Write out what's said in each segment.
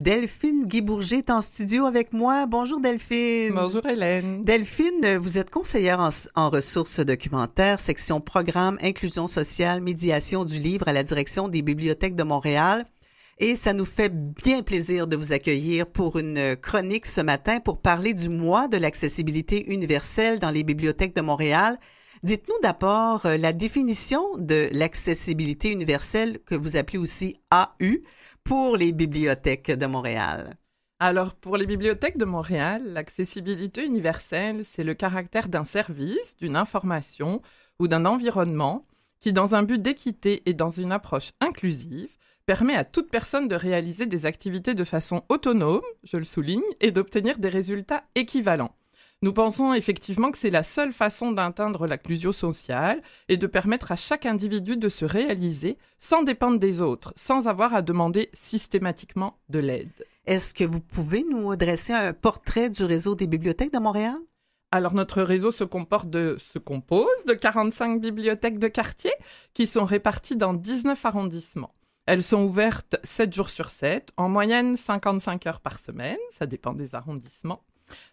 Delphine Guy-Bourget est en studio avec moi. Bonjour Delphine. Bonjour Hélène. Delphine, euh, vous êtes conseillère en, en, ressources documentaires, section programme, inclusion sociale, médiation du livre à la direction des bibliothèques de Montréal. Et ça nous fait bien plaisir de vous accueillir pour une euh, chronique ce matin pour parler du mois de l'accessibilité universelle dans les bibliothèques de Montréal. Dites-nous d'abord euh, la définition de l'accessibilité universelle que vous appelez aussi AU pour les bibliothèques de Montréal? Alors, pour les bibliothèques de Montréal, l'accessibilité universelle, c'est le caractère d'un service, d'une information ou d'un environnement qui, dans un but d'équité et dans une approche inclusive, permet à toute personne de réaliser des activités de façon autonome, je le souligne, et d'obtenir des résultats équivalents. Nous pensons effectivement que c'est la seule façon d'atteindre l'inclusion sociale et de permettre à chaque individu de se réaliser sans dépendre des autres, sans avoir à demander systématiquement de l'aide. Est-ce que vous pouvez nous adresser un portrait du réseau des bibliothèques de Montréal? Alors notre réseau se comporte de se compose de 45 bibliothèques de quartier qui sont réparties dans 19 arrondissements. Elles sont ouvertes 7 jours sur 7, en moyenne 55 heures par semaine, ça dépend des arrondissements.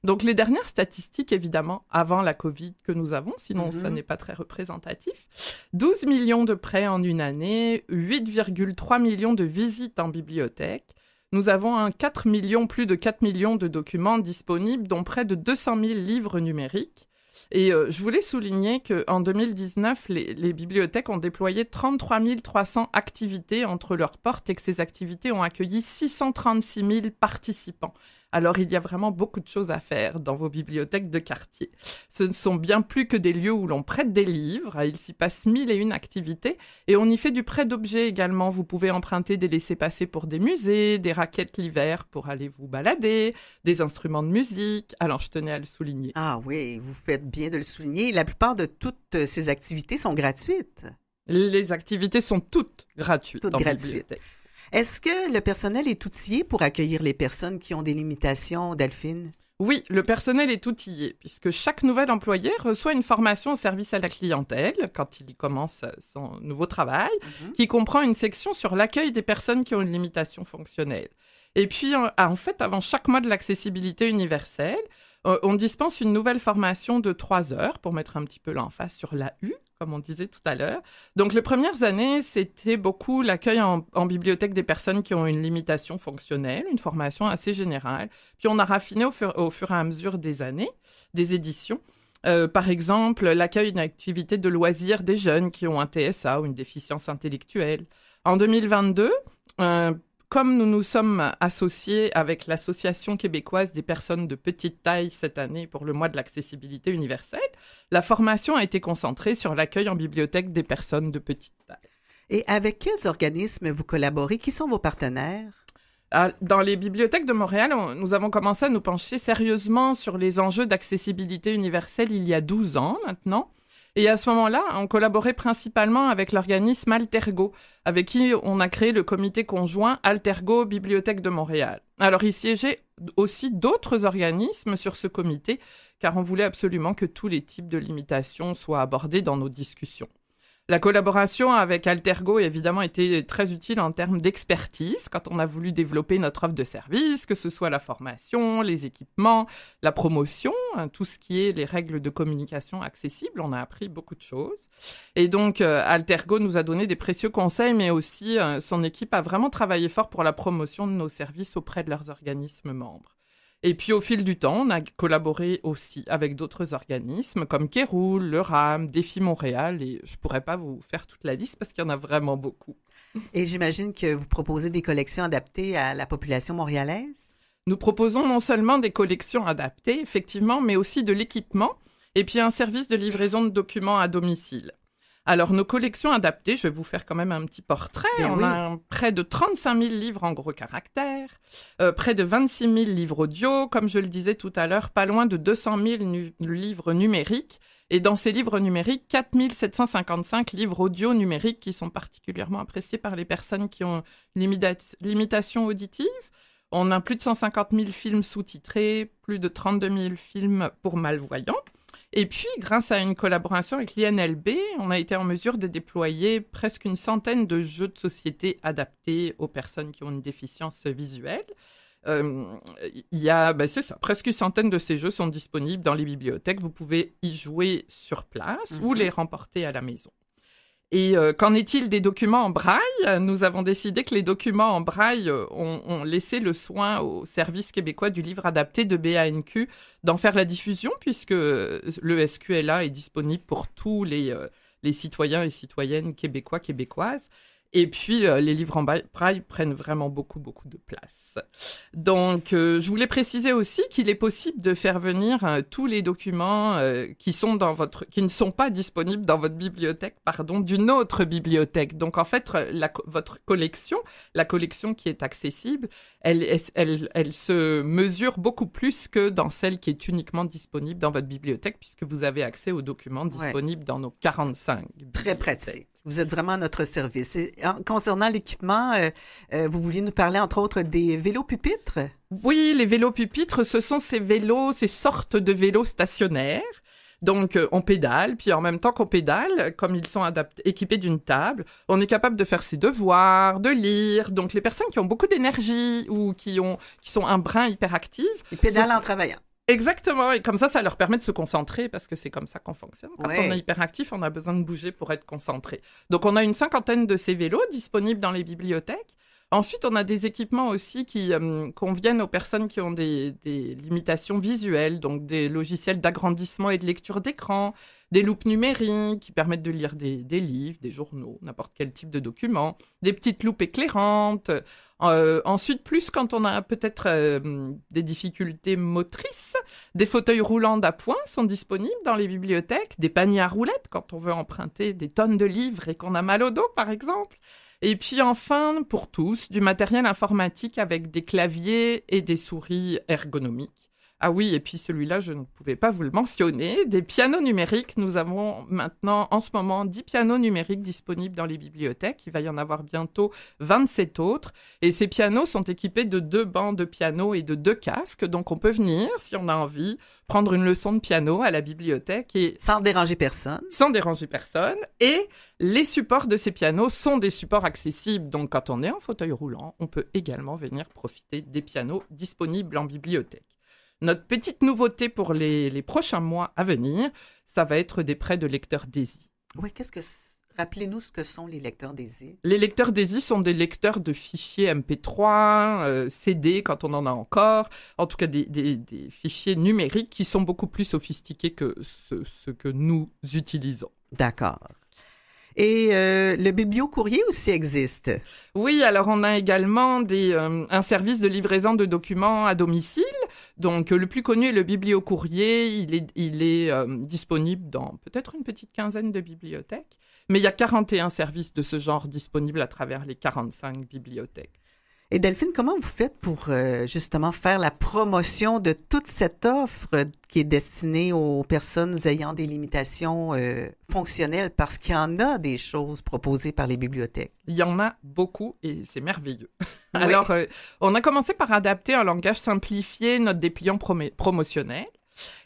Donc les dernières statistiques, évidemment, avant la Covid que nous avons, sinon ça mhm. n'est pas très représentatif. 12 millions de prêts en une année, 8,3 millions de visites en bibliothèque. Nous avons un 4 millions, plus de 4 millions de documents disponibles, dont près de 200 000 livres numériques. Et euh, je voulais souligner qu'en 2019, les, les, bibliothèques ont déployé 33 300 activités entre leurs portes et que ces activités ont accueilli 636 000 participants. Alors il y a vraiment beaucoup de choses à faire dans vos bibliothèques de quartier. Ce ne sont bien plus que des lieux où l'on prête des livres, il s'y passe mille et une activités, et on y fait du prêt d'objets également. Vous pouvez emprunter des laissés-passer pour des musées, des raquettes l'hiver pour aller vous balader, des instruments de musique. Alors je tenais à le souligner. Ah oui, vous faites bien de le souligner. La plupart de toutes euh, ces activités sont gratuites. Les activités sont toutes gratuites. Toutes gratuites. Est-ce que le personnel est outillé pour accueillir les personnes qui ont des limitations, Delphine? Oui, le personnel est outillé, puisque chaque nouvel employé reçoit une formation au service à la clientèle quand il commence son nouveau travail, mhm. qui comprend une section sur l'accueil des personnes qui ont une limitation fonctionnelle. Et puis, en ah, fait, avant chaque mois de l'accessibilité universelle, euh, on dispense une nouvelle formation de trois heures pour mettre un petit peu l'emphase sur la U, comme on disait tout à l'heure. Donc, les premières années, c'était beaucoup l'accueil en, bibliothèque des personnes qui ont une limitation fonctionnelle, une formation assez générale. Puis, on a raffiné au fur, et à mesure des années, des éditions. Euh, par exemple, l'accueil d'une activité de loisirs des jeunes qui ont un TSA ou une déficience intellectuelle. En 2022, comme nous nous sommes associés avec l'Association québécoise des personnes de petite taille cette année pour le mois de l'accessibilité universelle, la formation a été concentrée sur l'accueil en bibliothèque des personnes de petite taille. Et avec quels organismes vous collaborez? Qui sont vos partenaires? Ah, dans les bibliothèques de Montréal, nous avons commencé à nous pencher sérieusement sur les enjeux d'accessibilité universelle il y a 12 ans maintenant. Et à ce moment-là, on collaborait principalement avec l'organisme Altergo, avec qui on a créé le comité conjoint Altergo Bibliothèque de Montréal. Alors, il siégeait aussi d'autres organismes sur ce comité, car on voulait absolument que tous les types de limitations soient abordés dans nos discussions. La collaboration avec Altergo a évidemment été très utile en termes d'expertise quand on a voulu développer notre offre de service, que ce soit la formation, les équipements, la promotion, hein, tout ce qui est les règles de communication accessibles. On a appris beaucoup de choses. Et donc, euh, Altergo nous a donné des précieux conseils, mais aussi euh, son équipe a vraiment travaillé fort pour la promotion de nos services auprès de leurs organismes membres. Et puis au fil du temps, on a collaboré aussi avec d'autres organismes comme Kéroul, le RAM, Défi Montréal, et je ne pourrais pas vous faire toute la liste parce qu'il y en a vraiment beaucoup. Et j'imagine que vous proposez des collections adaptées à la population montréalaise? Nous proposons non seulement des collections adaptées, effectivement, mais aussi de l'équipement et puis un service de livraison de documents à domicile. Alors, nos collections adaptées, je vais vous faire quand même un petit portrait. Eh on a près de 35 000 livres en gros caractères, euh, près de 26 000 livres audio, comme je le disais tout à l'heure, pas loin de 200 000 livres numériques. Et dans ces livres numériques, 4 755 livres audio numériques qui sont particulièrement appréciés par les personnes qui ont limitation auditive. On a plus de 150 000 films sous-titrés, plus de 32 000 films pour malvoyants. Et puis, grâce à une collaboration avec l'INLB, on a été en mesure de déployer presque une centaine de jeux de société adaptés aux personnes qui ont une déficience visuelle. Euh, il y a, ben, c'est ça, presque une centaine de ces jeux sont disponibles dans les bibliothèques. Vous pouvez y jouer sur place ou mhm. les remporter à la maison. Et euh, qu'en est-il des documents en braille Nous avons décidé que les documents en braille euh, ont, laissé le soin au service québécois du livre adapté de BANQ d'en faire la diffusion, puisque euh, le SQLA est disponible pour tous les, les citoyens et citoyennes québécois, québécoises. Et puis, euh, les livres en braille prennent vraiment beaucoup, beaucoup de place. Donc, euh, je voulais préciser aussi qu'il est possible de faire venir euh, tous les documents qui, sont dans votre, qui ne sont pas disponibles dans votre bibliothèque, pardon, d'une autre bibliothèque. Donc, en fait, la, votre collection, la collection qui est accessible, elle, elle, elle se mesure beaucoup plus que dans celle qui est uniquement disponible dans votre bibliothèque, puisque vous avez accès aux documents disponibles dans nos 45. Très pratique. Vous êtes vraiment à notre service. concernant l'équipement, euh, euh, vous vouliez nous parler entre autres des vélos pupitres? Oui, les vélos pupitres, ce sont ces vélos, ces sortes de vélos stationnaires. Donc, euh, on pédale, puis en même temps qu'on pédale, comme ils sont équipés d'une table, on est capable de faire ses devoirs, de lire. Donc, les personnes qui ont beaucoup d'énergie ou qui ont, qui sont un brin hyperactif. Ils pédalent en travaillant. Exactement, et comme ça, ça leur permet de se concentrer parce que c'est comme ça qu'on fonctionne. Quand on est hyperactif, on a besoin de bouger pour être concentré. Donc, on a une cinquantaine de ces vélos disponibles dans les bibliothèques. Ensuite, on a des équipements aussi qui euh, conviennent aux personnes qui ont des, limitations visuelles, donc des logiciels d'agrandissement et de lecture d'écran, des loupes numériques qui permettent de lire des, des livres, des journaux, n'importe quel type de document, des petites loupes éclairantes. Euh, ensuite, plus quand on a peut-être euh, des difficultés motrices, des fauteuils roulants d'appoint sont disponibles dans les bibliothèques, des paniers à roulettes quand on veut emprunter des tonnes de livres et qu'on a mal au dos, par exemple. Et puis enfin, pour tous, du matériel informatique avec des claviers et des souris ergonomiques. Ah oui, et puis celui-là, je ne pouvais pas vous le mentionner. Des pianos numériques. Nous avons maintenant, en ce moment, 10 pianos numériques disponibles dans les bibliothèques. Il va y en avoir bientôt 27 autres. Et ces pianos sont équipés de deux bancs de piano et de deux casques. Donc on peut venir, si on a envie, prendre une leçon de piano à la bibliothèque et. Sans déranger personne. Sans déranger personne. Et les supports de ces pianos sont des supports accessibles. Donc quand on est en fauteuil roulant, on peut également venir profiter des pianos disponibles en bibliothèque. Notre petite nouveauté pour les, prochains mois à venir, ça va être des prêts de lecteurs Daisy. Oui, qu'est-ce que Rappelez-nous ce que sont les lecteurs Daisy. Les lecteurs Daisy sont des lecteurs de fichiers MP3, euh, CD quand on en a encore, en tout cas des, fichiers numériques qui sont beaucoup plus sophistiqués que ce que nous utilisons. D'accord. Et euh, le le bibliocourrier aussi existe. Oui, alors on a également euh, un service de livraison de documents à domicile. Donc le plus connu est le bibliocourrier. Il il est euh, disponible dans peut-être une petite quinzaine de bibliothèques. Mais il y a 41 services de ce genre disponibles à travers les 45 bibliothèques. Et Delphine, comment vous faites pour euh, justement faire la promotion de toute cette offre qui est destinée aux personnes ayant des limitations euh, fonctionnelles parce qu'il y en a des choses proposées par les bibliothèques? Il y en a beaucoup et c'est merveilleux. Alors, euh, on a commencé par adapter un langage simplifié, notre dépliant promotionnel.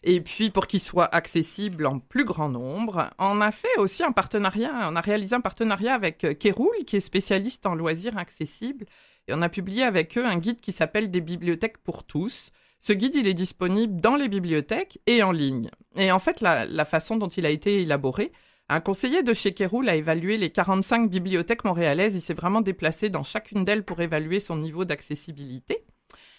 Et puis, pour qu'il soit accessible en plus grand nombre, on a fait aussi un partenariat, on a réalisé un partenariat avec Kéroul, qui est spécialiste en loisirs accessibles et on a publié avec eux un guide qui s'appelle Des bibliothèques pour tous. Ce guide, il est disponible dans les bibliothèques et en ligne. Et en fait, la, façon dont il a été élaboré, un conseiller de chez Kéroul a évalué les 45 bibliothèques montréalaises. Il s'est vraiment déplacé dans chacune d'elles pour évaluer son niveau d'accessibilité.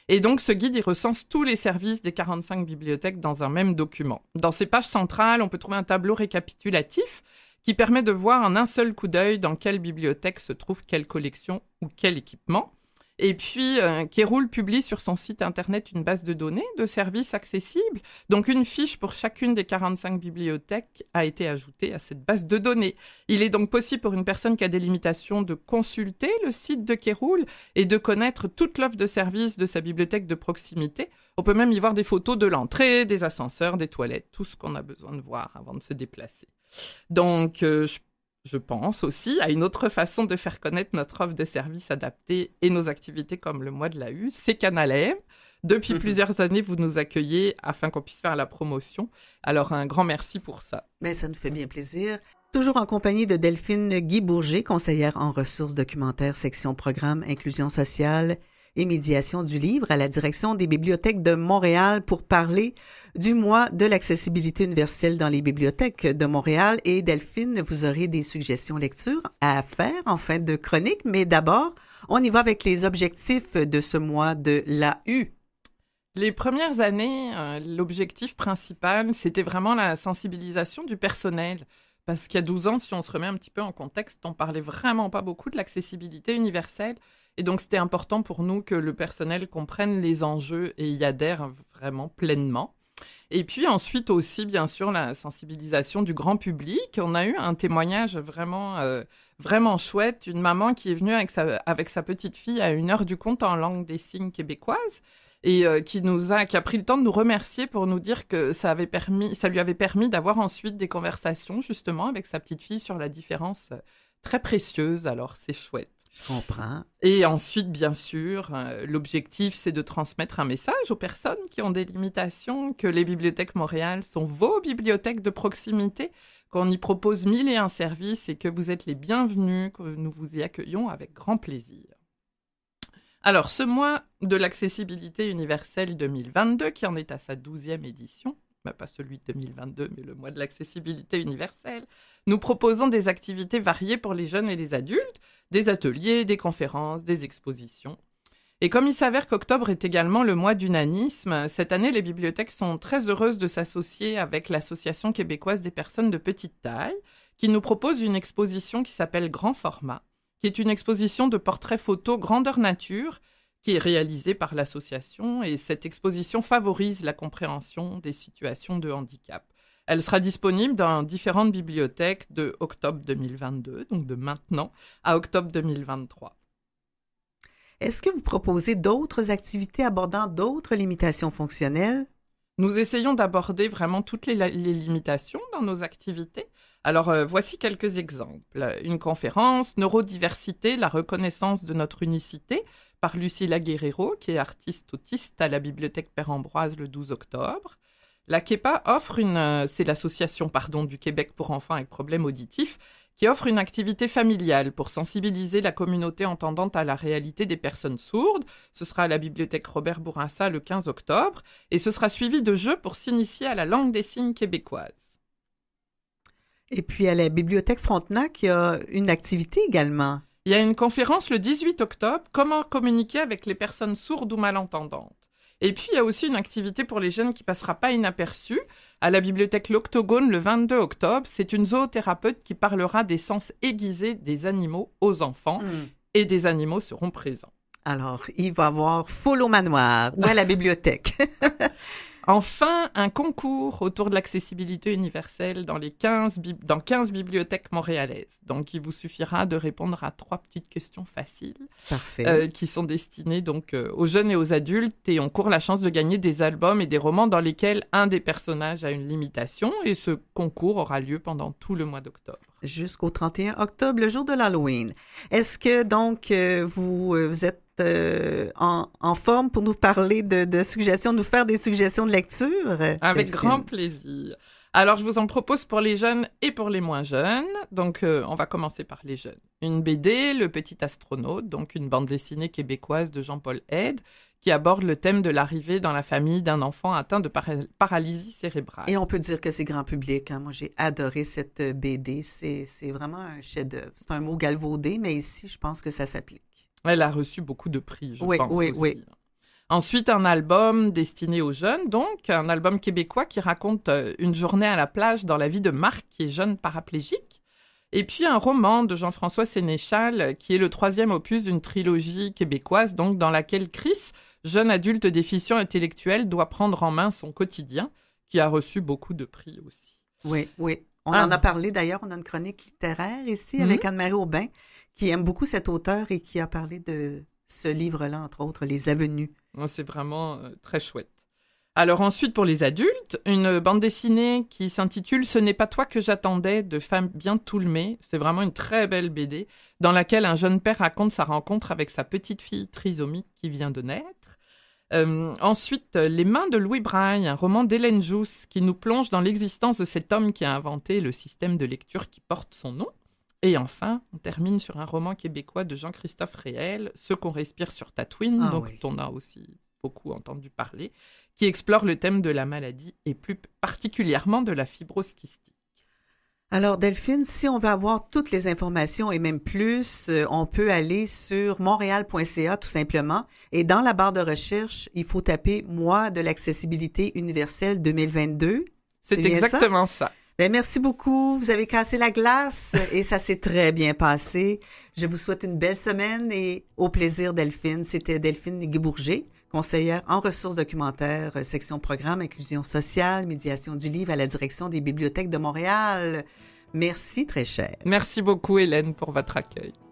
Et donc, ce guide, il recense tous les services des 45 bibliothèques dans un même document. Dans ces pages centrales, on peut trouver un tableau récapitulatif qui permet de voir en un seul coup d'œil dans quelle bibliothèque se trouve quelle collection ou quel équipement. Et puis, euh, publie sur son site internet une base de données de services accessibles. Donc, une fiche pour chacune des 45 bibliothèques a été ajoutée à cette base de données. Il est donc possible pour une personne qui a des limitations de consulter le site de Kéroul et de connaître toute l'offre de services de sa bibliothèque de proximité. On peut même y voir des photos de l'entrée, des ascenseurs, des toilettes, tout ce qu'on a besoin de voir avant de se déplacer. Donc, euh, je je pense aussi à une autre façon de faire connaître notre offre de services adaptés et nos activités comme le mois de la U, c'est Canal Depuis mhm. plusieurs années, vous nous accueillez afin qu'on puisse faire la promotion. Alors un grand merci pour ça. Mais ben, ça nous fait bien plaisir. Toujours en compagnie de Delphine Guy Bourget, conseillère en ressources documentaires, section programme inclusion sociale et médiation du livre à la direction des bibliothèques de Montréal pour parler du mois de l'accessibilité universelle dans les bibliothèques de Montréal. Et Delphine, vous aurez des suggestions lecture à faire en fin de chronique, mais d'abord, on y va avec les objectifs de ce mois de l'AU. Les premières années, euh, l'objectif principal, c'était vraiment la sensibilisation du personnel. Parce qu'il y a 12 ans, si on se remet un petit peu en contexte, on parlait vraiment pas beaucoup de l'accessibilité universelle. Et donc, c'était important pour nous que le personnel comprenne les enjeux et y adhère vraiment pleinement. Et puis ensuite aussi, bien sûr, la sensibilisation du grand public. On a eu un témoignage vraiment, euh, vraiment chouette Une maman qui est venue avec sa, avec sa petite fille à une heure du compte en langue des signes québécoise et euh, qui nous a, qui a pris le temps de nous remercier pour nous dire que ça avait permis, ça lui avait permis d'avoir ensuite des conversations justement avec sa petite fille sur la différence très précieuse. Alors c'est chouette. Et ensuite, bien sûr, euh, l'objectif, c'est de transmettre un message aux personnes qui ont des limitations, que les bibliothèques Montréal sont vos bibliothèques de proximité, qu'on y propose mille et un services et que vous êtes les bienvenus, que nous vous y accueillons avec grand plaisir. Alors, ce mois de l'accessibilité universelle 2022, qui en est à sa douzième édition, bah, pas celui de 2022, mais le mois de l'accessibilité universelle, nous proposons des activités variées pour les jeunes et les adultes, des ateliers, des conférences, des expositions. Et comme il s'avère qu'octobre est également le mois d'unanisme, cette année, les bibliothèques sont très heureuses de s'associer avec l'Association québécoise des personnes de petite taille, qui nous propose une exposition qui s'appelle Grand Format, qui est une exposition de portraits photos grandeur nature, qui est réalisée par l'association et cette exposition favorise la compréhension des situations de handicap. Elle sera disponible dans différentes bibliothèques de octobre 2022, donc de maintenant à octobre 2023. Est-ce que vous proposez d'autres activités abordant d'autres limitations fonctionnelles? Nous essayons d'aborder vraiment toutes les, limitations dans nos activités. Alors euh, voici quelques exemples. Une conférence, neurodiversité, la reconnaissance de notre unicité, par Lucie Guerrero, qui est artiste autiste à la bibliothèque Père Ambroise le 12 octobre. La KEPA offre une, euh, c'est l'association pardon du Québec pour enfants avec problèmes auditifs, qui offre une activité familiale pour sensibiliser la communauté entendante à la réalité des personnes sourdes. Ce sera à la bibliothèque Robert Bourassa le 15 octobre et ce sera suivi de jeux pour s'initier à la langue des signes québécoise. Et puis à la bibliothèque Frontenac, il y a une activité également. Il y a une conférence le 18 octobre, comment communiquer avec les personnes sourdes ou malentendantes. Et puis, il y a aussi une activité pour les jeunes qui passera pas inaperçue. À la bibliothèque L'Octogone, le 22 octobre, c'est une zoothérapeute qui parlera des sens aiguisés des animaux aux enfants hmm. et des animaux seront présents. Alors, il va y avoir manoir à la bibliothèque. Enfin, un concours autour de l'accessibilité universelle dans, les 15 bibliothèques montréalaises. Donc, il vous suffira de répondre à trois petites questions faciles euh, qui sont destinées donc euh, aux jeunes et aux adultes. Et on court la chance de gagner des albums et des romans dans lesquels un des personnages a une limitation. Et ce concours aura lieu pendant tout le mois d'octobre. Jusqu'au 31 octobre, le jour de l'Halloween. Est-ce que donc euh, vous êtes euh, en, forme pour nous parler de, suggestions, nous faire des suggestions de lecture. Avec grand plaisir. Alors, je vous en propose pour les jeunes et pour les moins jeunes. Donc, euh, on va commencer par les jeunes. Une BD, Le Petit Astronaute, donc une bande dessinée québécoise de Jean-Paul Aide, qui aborde le thème de l'arrivée dans la famille d'un enfant atteint de paralysie cérébrale. Et on peut dire que c'est grand public. Hein. Moi, j'ai adoré cette euh, BD. C'est vraiment un chef-d'œuvre. C'est un mot galvaudé, mais ici, je pense que ça s'applique. Elle a reçu beaucoup de prix, je pense aussi. Ensuite, un album destiné aux jeunes, donc un album québécois qui raconte euh, une journée à la plage dans la vie de Marc, qui est jeune paraplégique. Et puis un roman de Jean-François Sénéchal, qui est le troisième opus d'une trilogie québécoise, donc dans laquelle Chris, jeune adulte déficient intellectuel, doit prendre en main son quotidien, qui a reçu beaucoup de prix aussi. Oui, oui. On ah. en a parlé d'ailleurs, on a une chronique littéraire ici hmm? avec Anne-Marie Aubin qui aime beaucoup cet auteur et qui a parlé de ce livre-là, entre autres, Les Avenues. C'est vraiment euh, très chouette. Alors ensuite, pour les adultes, une bande dessinée qui s'intitule Ce n'est pas toi que j'attendais de femme bien Toulmé. C'est vraiment une très belle BD dans laquelle un jeune père raconte sa rencontre avec sa petite fille trisomique qui vient de naître. Euh, ensuite, euh, Les mains de Louis Braille, un roman d'Hélène Jousse qui nous plonge dans l'existence de cet homme qui a inventé le système de lecture qui porte son nom. Et enfin, on termine sur un roman québécois de Jean-Christophe Réel, Ce qu'on respire sur Tatooine, ah dont on a aussi beaucoup entendu parler, qui explore le thème de la maladie et plus particulièrement de la fibrose Alors Delphine, si on veut avoir toutes les informations et même plus, euh, on peut aller sur montréal.ca tout simplement et dans la barre de recherche, il faut taper Moi de l'accessibilité universelle 2022. C'est exactement ça. Ben, merci beaucoup. Vous avez cassé la glace et ça s'est très bien passé. Je vous souhaite une belle semaine et au plaisir, Delphine. C'était Delphine Guibourger, conseillère en ressources documentaires, euh, section programme, inclusion sociale, médiation du livre à la direction des bibliothèques de Montréal. Merci très cher. Merci beaucoup, Hélène, pour votre accueil.